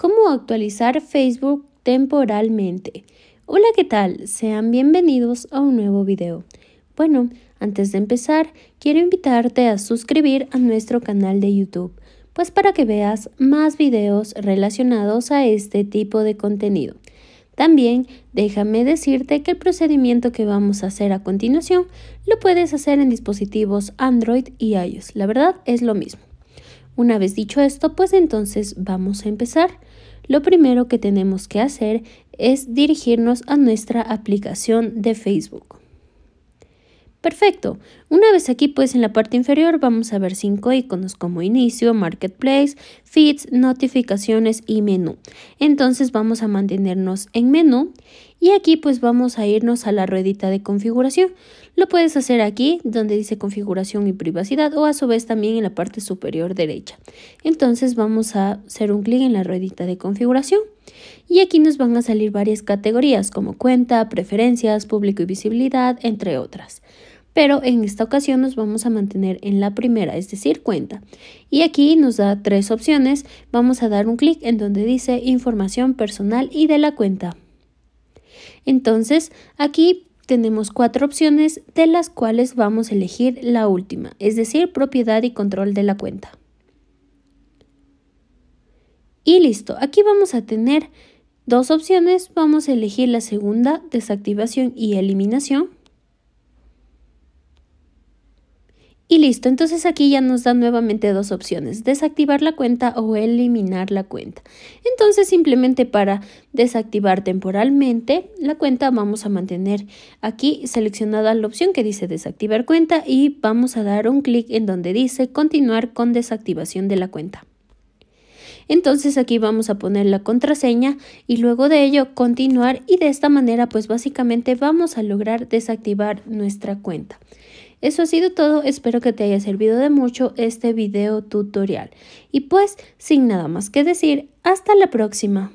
cómo actualizar Facebook temporalmente. Hola, ¿qué tal? Sean bienvenidos a un nuevo video. Bueno, antes de empezar, quiero invitarte a suscribir a nuestro canal de YouTube, pues para que veas más videos relacionados a este tipo de contenido. También déjame decirte que el procedimiento que vamos a hacer a continuación lo puedes hacer en dispositivos Android y iOS. La verdad es lo mismo. Una vez dicho esto, pues entonces vamos a empezar. Lo primero que tenemos que hacer es dirigirnos a nuestra aplicación de Facebook. Perfecto. Una vez aquí, pues en la parte inferior vamos a ver cinco iconos como inicio, marketplace, feeds, notificaciones y menú. Entonces vamos a mantenernos en menú y aquí pues vamos a irnos a la ruedita de configuración. Lo puedes hacer aquí donde dice configuración y privacidad o a su vez también en la parte superior derecha. Entonces vamos a hacer un clic en la ruedita de configuración. Y aquí nos van a salir varias categorías como cuenta, preferencias, público y visibilidad, entre otras pero en esta ocasión nos vamos a mantener en la primera, es decir, cuenta. Y aquí nos da tres opciones. Vamos a dar un clic en donde dice información personal y de la cuenta. Entonces, aquí tenemos cuatro opciones de las cuales vamos a elegir la última, es decir, propiedad y control de la cuenta. Y listo, aquí vamos a tener dos opciones, vamos a elegir la segunda, desactivación y eliminación, Y listo, entonces aquí ya nos dan nuevamente dos opciones, desactivar la cuenta o eliminar la cuenta. Entonces simplemente para desactivar temporalmente la cuenta vamos a mantener aquí seleccionada la opción que dice desactivar cuenta y vamos a dar un clic en donde dice continuar con desactivación de la cuenta. Entonces aquí vamos a poner la contraseña y luego de ello continuar y de esta manera pues básicamente vamos a lograr desactivar nuestra cuenta. Eso ha sido todo, espero que te haya servido de mucho este video tutorial. Y pues, sin nada más que decir, hasta la próxima.